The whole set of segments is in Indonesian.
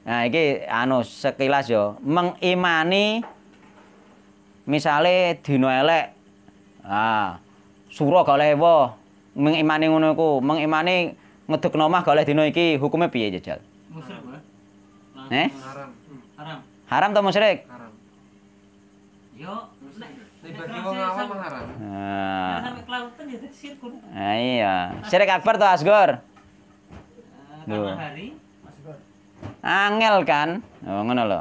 Nah, ini anu sekilas yo mengimani misale dina elek. Ah, sura gak oleh ewa. Mengimani ngono iku, mengimani ngedekno nomah gak oleh dina iki, hukumnya piye jajal? Musyrik, Eh? Haram. Haram. Haram ta musyrik? Haram. Yo, Nah, iya. Syirik akbar tuh Asgor. Pertama eh, hari. Angel kan? Oh ngono lho.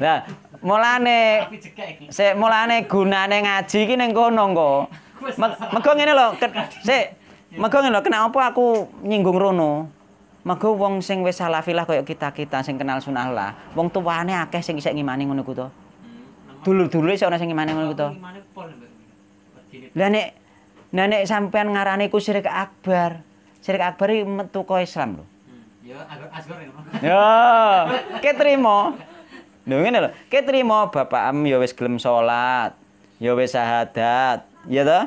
Nah, mulane sik mulane gunane ngaji ki ning kono kok. Mego ngene lo, sik mego ngene lho, kenapa aku nyinggung rono? Mego wong sing wis salafilah kaya kita-kita sing kenal sunah lah. Wong tuwane akeh sing isek ngimani ngono ku to. Hmm, Dulur-dulure isek ana sing ngimani ngono ku to. Lah nek nek sampean ngarani ku syirik akbar syirik akbar iki metu kok Islam lho. Ya asgor ya. Yo, ketrimo. Lho ngene lho, ketrimo bapak am ya wis gelem salat, ya wis syahadat, iya toh?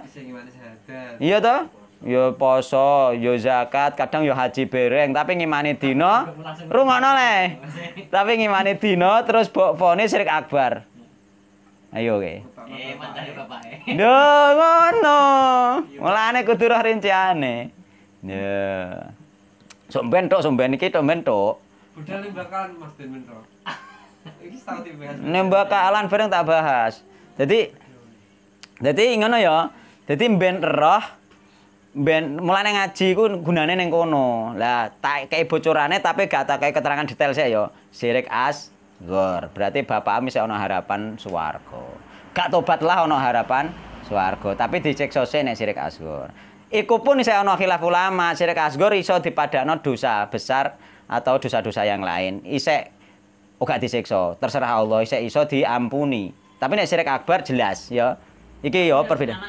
Iya toh? Ya poso, ya zakat, kadang ya haji bereng, tapi ngimani dino, rumah le. tapi ngimani dino, terus bok fone syirik akbar. Ayo ke. Eh, mantane ya bapake. Eh. Lho ngono. Mulane kudu roh rinciane. Ya. Sok ben tok, sok ben iki tok ben tok. Budal nembakan Mas Den ben tok. Iki tau dibahas. Nembak Alan bareng tak bahas. Jadi jadi ngono ya. Jadi ben roh ben mulane ngaji ku gunane ning kono. Lah tak kei bocorane tapi gak tak kei keterangan detail saya ya. Sirik as gor. Berarti bapak amis ono harapan swarga. Gak lah ono harapan swarga, tapi dicek sose nek sirik asgor iku pun saya ono khilaf ulama, sirik asgor iso dipadakno dosa besar atau dosa-dosa yang lain. Isek oh, uga disiksa, terserah Allah isek iso diampuni. Tapi nek sirik akbar jelas ya. Iki yo ya, iya, perbedaan.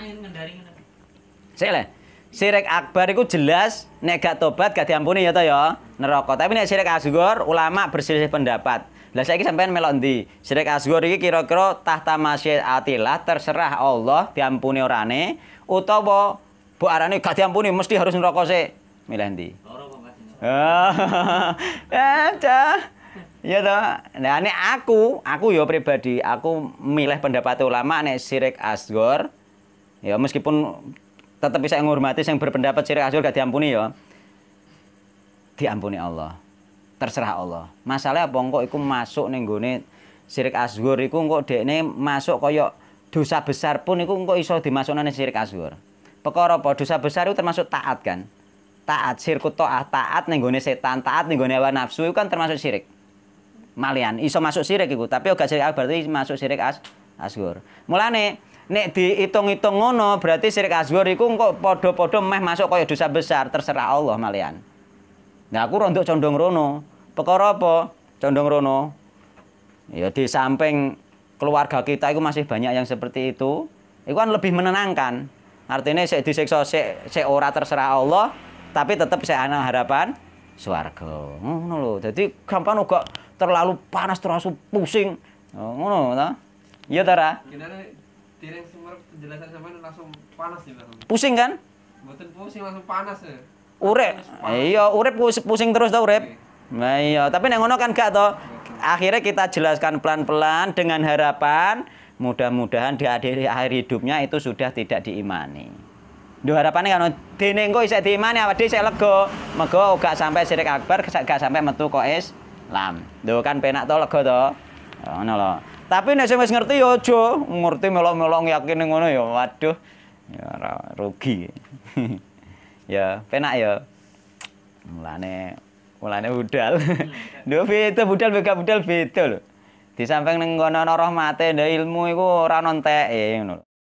Sik le. akbar iku jelas nek gak tobat gak diampuni ya to ya neraka. Tapi nek sirik asgor ulama berselisih pendapat. Lah saiki sampean melok ndi? sirik asgor iki kira-kira tahta masyiatillah terserah Allah diampuni orane utawa Bu arane gak diampuni mesti harus neraka sik. Milih ndi? Ya Ya toh. Nah, nek aku, aku ya pribadi, aku milih pendapat ulama nek sirik asgor. Ya meskipun tetap bisa menghormati yang berpendapat sirik asgor gak diampuni ya. Diampuni Allah. Terserah Allah. Masalah apa engko iku masuk ning gone sirik asgor iku engko dekne masuk koyok dosa besar pun iku engko iso nih sirik asgor. Perkara apa? Dosa besar itu termasuk taat kan? Taat sirku taat, taat ning setan, taat ning hawa nafsu itu kan termasuk sirik. Malian iso masuk sirik itu, tapi ora syirik akbar berarti masuk sirik as asgur. Mulane nek diitung-itung ngono berarti sirik asgur itu kok podo podo meh masuk kaya dosa besar, terserah Allah malian. Nah aku rontok condong rono. Perkara apa? Condong rono. Ya di samping keluarga kita itu masih banyak yang seperti itu. Itu kan lebih menenangkan. Artinya saya disiksa saya, ora terserah Allah, tapi tetap saya ana harapan suarga Ngono lho. jadi gampang uga terlalu panas terlalu pusing. Oh, ngono ta? Iya penjelasan sampean langsung panas ya tera. Pusing kan? Mboten pusing langsung panas ya. Urip. Iya, urip pusing terus ta urip. Nah iya, tapi nengono kan gak to. Akhirnya kita jelaskan pelan-pelan dengan harapan Mudah-mudahan di akhir, hidupnya itu sudah tidak diimani. Duh ini kan di engko isek diimani awake dhewe isek lega. Mega gak sampai sirik akbar, gak sampai metu kok lam. Duh kan penak to lega to. Ya, ngono lho. Tapi nek ngerti ya aja ngerti melok-melok yakin ngono ya waduh ya, rugi. ya penak ya. Mulane mulane budal. Duh beda budal beda budal beda di samping ning kono ada ilmuiku ilmu iku ora ono ngono